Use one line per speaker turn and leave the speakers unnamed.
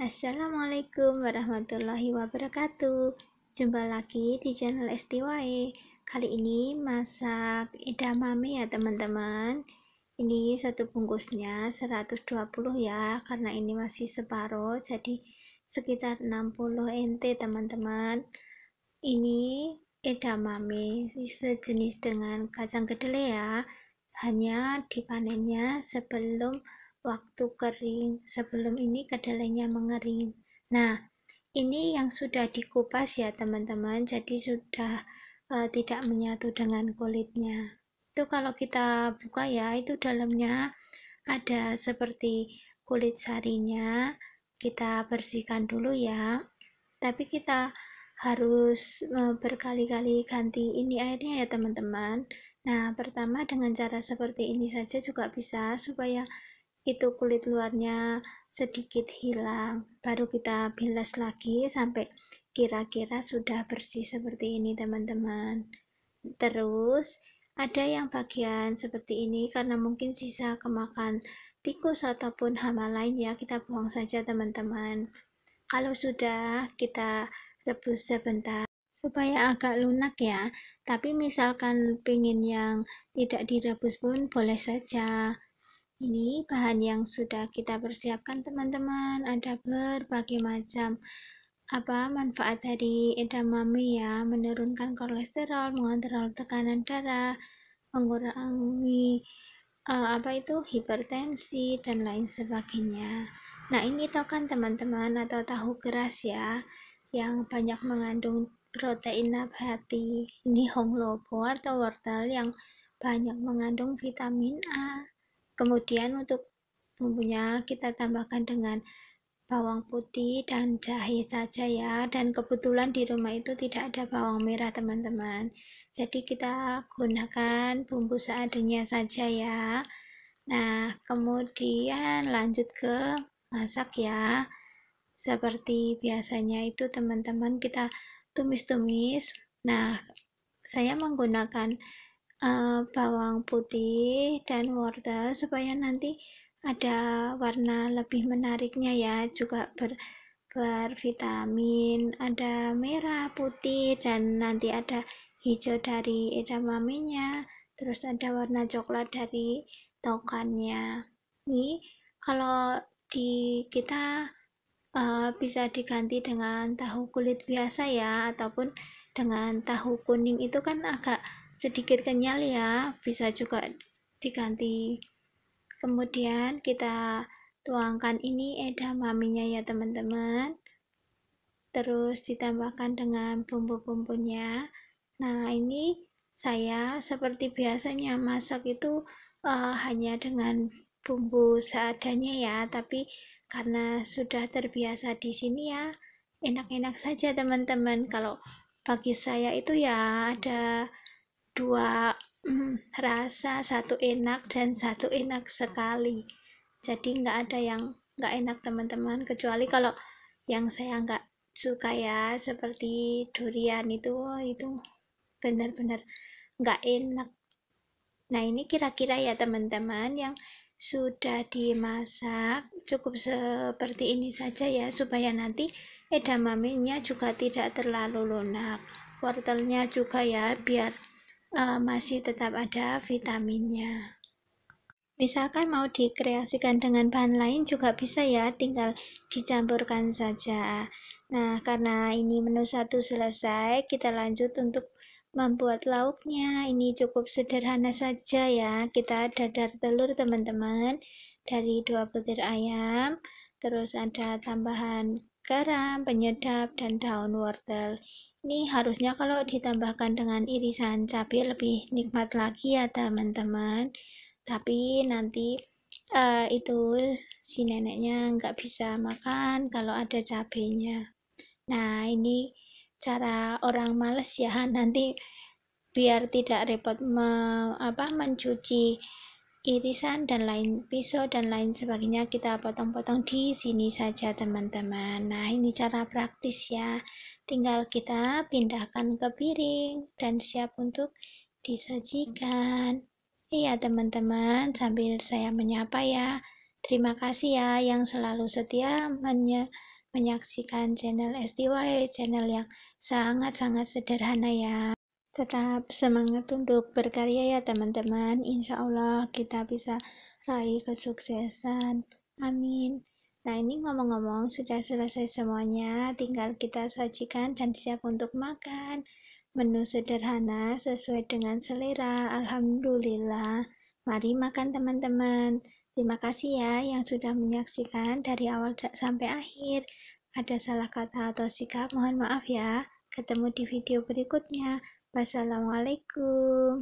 Assalamualaikum warahmatullahi wabarakatuh. Jumpa lagi di channel STY. Kali ini masak edamame ya teman-teman. Ini satu bungkusnya 120 ya karena ini masih separuh jadi sekitar 60 NT teman-teman. Ini edamame sejenis dengan kacang kedelai ya. Hanya dipanennya sebelum waktu kering. Sebelum ini kedelainya mengering. Nah, ini yang sudah dikupas ya teman-teman. Jadi sudah e, tidak menyatu dengan kulitnya. Itu kalau kita buka ya, itu dalamnya ada seperti kulit sarinya. Kita bersihkan dulu ya. Tapi kita harus e, berkali-kali ganti ini airnya ya teman-teman. Nah, pertama dengan cara seperti ini saja juga bisa supaya itu kulit luarnya sedikit hilang baru kita bilas lagi sampai kira-kira sudah bersih seperti ini teman-teman terus ada yang bagian seperti ini karena mungkin sisa kemakan tikus ataupun hama lain ya kita buang saja teman-teman kalau sudah kita rebus sebentar supaya agak lunak ya tapi misalkan pingin yang tidak direbus pun boleh saja ini bahan yang sudah kita persiapkan teman-teman. Ada berbagai macam apa manfaat dari edamame ya, menurunkan kolesterol, mengontrol tekanan darah, mengurangi uh, apa itu hipertensi dan lain sebagainya. Nah, ini token teman-teman atau tahu keras ya yang banyak mengandung protein nabati. Ini honglobo atau wortel yang banyak mengandung vitamin A, kemudian untuk bumbunya kita tambahkan dengan bawang putih dan jahe saja ya dan kebetulan di rumah itu tidak ada bawang merah teman-teman jadi kita gunakan bumbu seadanya saja ya nah kemudian lanjut ke masak ya seperti biasanya itu teman-teman kita tumis-tumis nah saya menggunakan Eh, bawang putih dan wortel supaya nanti ada warna lebih menariknya ya juga ber bervitamin ada merah putih dan nanti ada hijau dari edamamenya terus ada warna coklat dari tokannya ini kalau di kita uh, bisa diganti dengan tahu kulit biasa ya ataupun dengan tahu kuning itu kan agak sedikit kenyal ya bisa juga diganti kemudian kita tuangkan ini edamaminya ya teman-teman terus ditambahkan dengan bumbu-bumbunya nah ini saya seperti biasanya masak itu uh, hanya dengan bumbu seadanya ya tapi karena sudah terbiasa di sini ya enak-enak saja teman-teman kalau bagi saya itu ya ada dua hmm, rasa satu enak dan satu enak sekali jadi nggak ada yang nggak enak teman-teman kecuali kalau yang saya nggak suka ya seperti durian itu oh, itu benar-benar nggak enak nah ini kira-kira ya teman-teman yang sudah dimasak cukup seperti ini saja ya supaya nanti edamamenya juga tidak terlalu lunak wortelnya juga ya biar uh, masih tetap ada vitaminnya. Misalkan mau dikreasikan dengan bahan lain juga bisa ya, tinggal dicampurkan saja. Nah, karena ini menu satu selesai, kita lanjut untuk membuat lauknya. Ini cukup sederhana saja ya. Kita dadar telur teman-teman dari dua butir ayam, terus ada tambahan garam, penyedap, dan daun wortel. Ini harusnya kalau ditambahkan dengan irisan cabai lebih nikmat lagi ya teman-teman. Tapi nanti uh, itu si neneknya nggak bisa makan kalau ada cabenya. Nah ini cara orang males ya nanti biar tidak repot me, apa mencuci irisan dan lain pisau dan lain sebagainya kita potong-potong di sini saja teman-teman nah ini cara praktis ya tinggal kita pindahkan ke piring dan siap untuk disajikan iya teman-teman sambil saya menyapa ya terima kasih ya yang selalu setia menye menyaksikan channel STY channel yang sangat-sangat sederhana ya tetap semangat untuk berkarya ya teman-teman insya Allah kita bisa raih kesuksesan amin nah ini ngomong-ngomong sudah selesai semuanya tinggal kita sajikan dan siap untuk makan menu sederhana sesuai dengan selera Alhamdulillah mari makan teman-teman terima kasih ya yang sudah menyaksikan dari awal sampai akhir ada salah kata atau sikap mohon maaf ya ketemu di video berikutnya Wassalamualaikum.